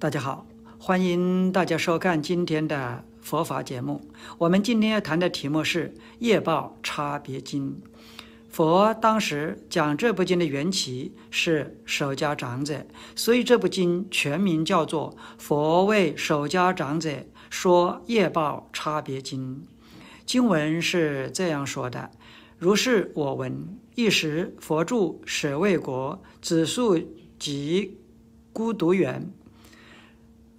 大家好，欢迎大家收看今天的佛法节目。我们今天要谈的题目是《业报差别经》。佛当时讲这部经的缘起是守家长者，所以这部经全名叫做《佛为首家长者说业报差别经》。经文是这样说的：“如是我闻。一时，佛住舍卫国子树及孤独园。”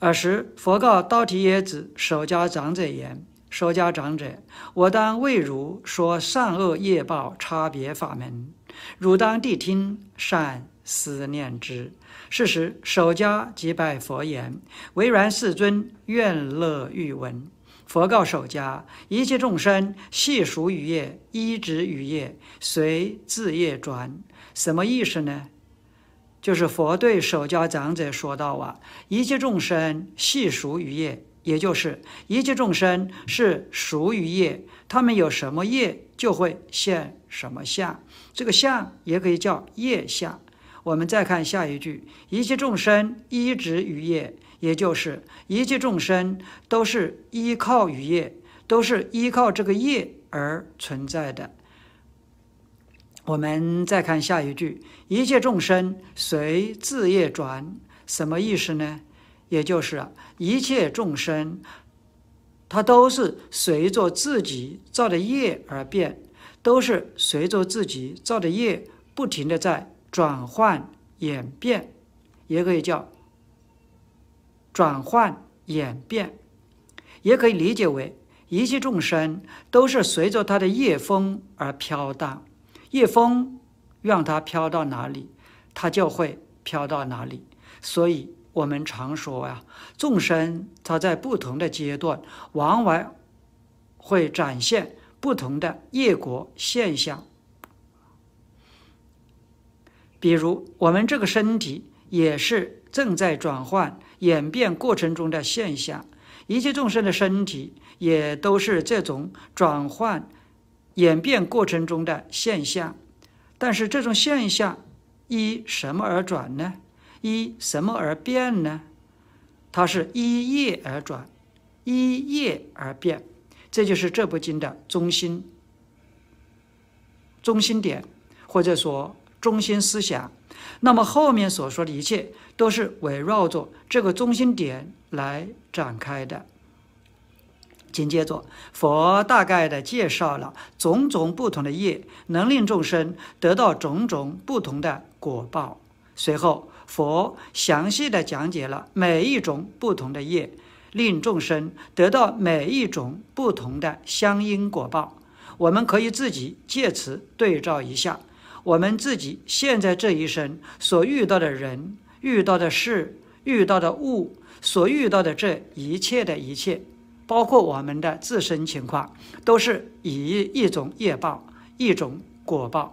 尔时，佛告道提耶子守家长者言：“守家长者，我当为汝说善恶业报差别法门，汝当地听，善思念之。”是时，守家即拜佛言：“唯然世尊，愿乐欲闻。”佛告守家：“一切众生系属于业，依止于业，随自业转。”什么意思呢？就是佛对首教长者说道啊，一切众生系熟于业，也就是一切众生是熟于业，他们有什么业就会现什么相，这个相也可以叫业相。我们再看下一句，一切众生依止于业，也就是一切众生都是依靠于业，都是依靠这个业而存在的。我们再看下一句：“一切众生随自业转”，什么意思呢？也就是一切众生，他都是随着自己造的业而变，都是随着自己造的业不停的在转换演变，也可以叫转换演变，也可以理解为一切众生都是随着他的业风而飘荡。叶风让它飘到哪里，它就会飘到哪里。所以，我们常说啊，众生他在不同的阶段，往往会展现不同的业果现象。比如，我们这个身体也是正在转换演变过程中的现象。一切众生的身体也都是这种转换。演变过程中的现象，但是这种现象依什么而转呢？依什么而变呢？它是依业而转，依业而变，这就是这部经的中心、中心点或者说中心思想。那么后面所说的一切都是围绕着这个中心点来展开的。紧接着，佛大概的介绍了种种不同的业，能令众生得到种种不同的果报。随后，佛详细的讲解了每一种不同的业，令众生得到每一种不同的相应果报。我们可以自己借此对照一下，我们自己现在这一生所遇到的人、遇到的事、遇到的物，所遇到的这一切的一切。包括我们的自身情况，都是以一种业报、一种果报。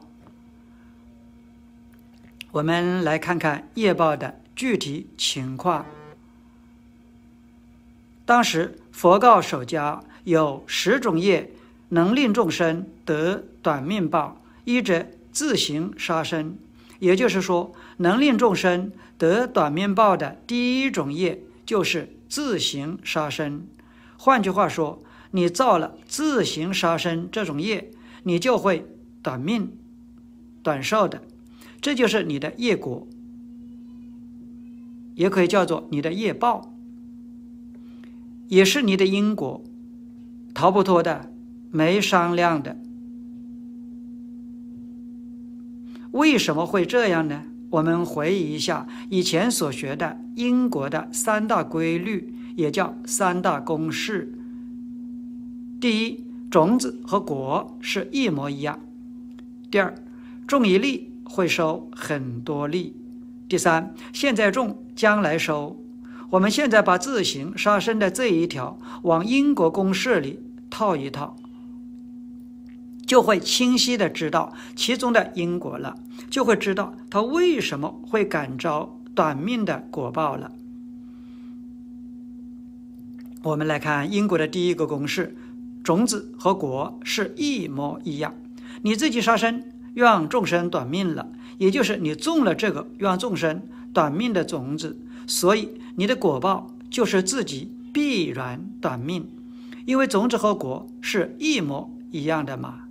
我们来看看业报的具体情况。当时佛告首家：“有十种业能令众生得短命报，一者自行杀生。”也就是说，能令众生得短命报的第一种业就是自行杀生。换句话说，你造了自行杀生这种业，你就会短命、短寿的，这就是你的业果，也可以叫做你的业报，也是你的因果，逃不脱的，没商量的。为什么会这样呢？我们回忆一下以前所学的因果的三大规律。也叫三大公式。第一，种子和果是一模一样；第二，种一粒会收很多粒；第三，现在种将来收。我们现在把自行杀生的这一条往因果公式里套一套，就会清晰的知道其中的因果了，就会知道他为什么会感召短命的果报了。我们来看因果的第一个公式，种子和果是一模一样。你自己杀生，让众生短命了，也就是你种了这个让众生短命的种子，所以你的果报就是自己必然短命，因为种子和果是一模一样的嘛。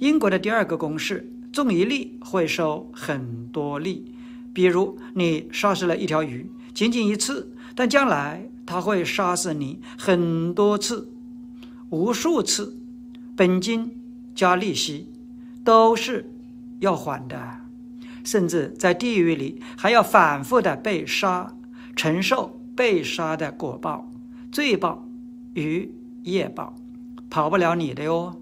因果的第二个公式，种一粒会收很多粒，比如你杀死了一条鱼，仅仅一次。但将来他会杀死你很多次，无数次，本金加利息都是要还的，甚至在地狱里还要反复的被杀，承受被杀的果报、罪报与业报，跑不了你的哟。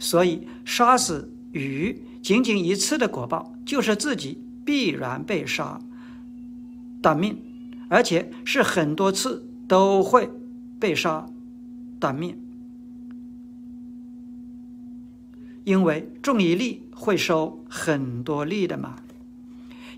所以杀死鱼仅仅一次的果报，就是自己必然被杀，短命。而且是很多次都会被杀、短命，因为种一粒会收很多粒的嘛。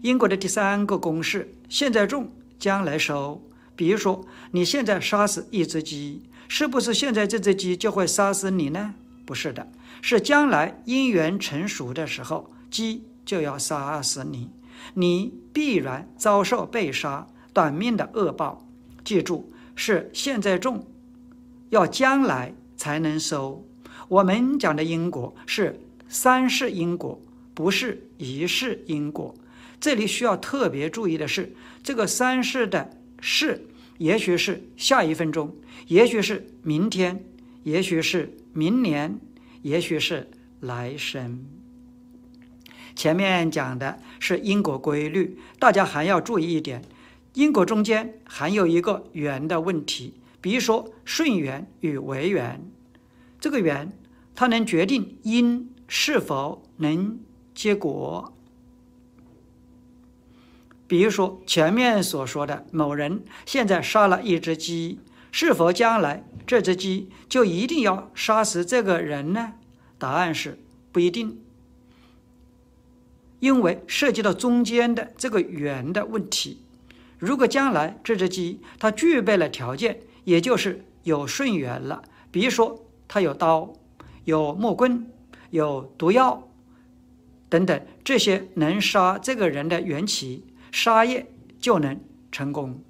英国的第三个公式，现在种，将来收。比如说，你现在杀死一只鸡，是不是现在这只鸡就会杀死你呢？不是的，是将来因缘成熟的时候，鸡就要杀死你，你必然遭受被杀。短命的恶报，记住是现在种，要将来才能收。我们讲的因果是三世因果，不是一世因果。这里需要特别注意的是，这个三世的世，也许是下一分钟，也许是明天，也许是明年，也许是来生。前面讲的是因果规律，大家还要注意一点。因果中间还有一个缘的问题，比如说顺缘与违缘，这个缘它能决定因是否能结果。比如说前面所说的，某人现在杀了一只鸡，是否将来这只鸡就一定要杀死这个人呢？答案是不一定，因为涉及到中间的这个缘的问题。如果将来这只鸡它具备了条件，也就是有顺缘了，比如说它有刀、有木棍、有毒药等等，这些能杀这个人的缘起杀业就能成功。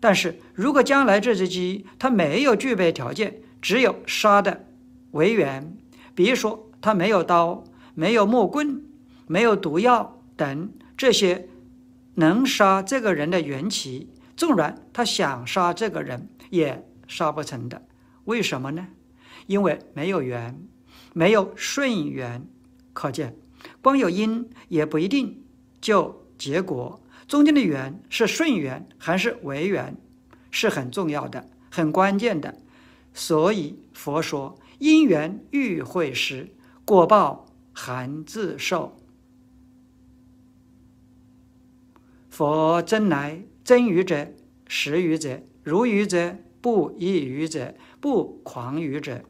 但是如果将来这只鸡它没有具备条件，只有杀的为缘，比如说它没有刀、没有木棍、没有毒药等这些。能杀这个人的缘起，纵然他想杀这个人，也杀不成的。为什么呢？因为没有缘，没有顺缘。可见，光有因也不一定就结果。中间的缘是顺缘还是违缘，是很重要的、很关键的。所以佛说：因缘遇会时，果报含自受。佛真来真愚者，识愚者，如愚者，不异愚者，不狂愚者。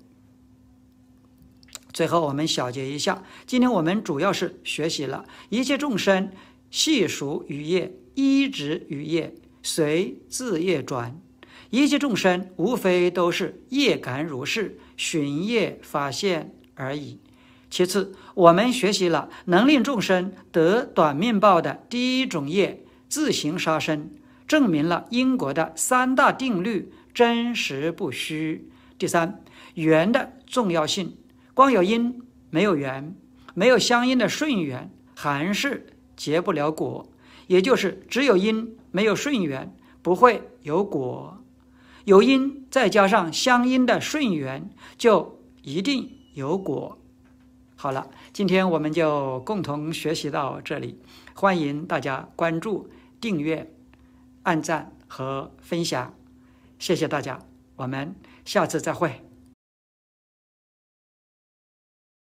最后，我们小结一下，今天我们主要是学习了一切众生系数于业，依止于业，随自业转。一切众生无非都是业感如是，循业发现而已。其次，我们学习了能令众生得短命报的第一种业。自行杀身，证明了因果的三大定律真实不虚。第三，缘的重要性，光有因没有缘，没有相应的顺缘，还是结不了果。也就是只有因没有顺缘，不会有果。有因再加上相应的顺缘，就一定有果。好了，今天我们就共同学习到这里，欢迎大家关注。订阅、按赞和分享，谢谢大家，我们下次再会。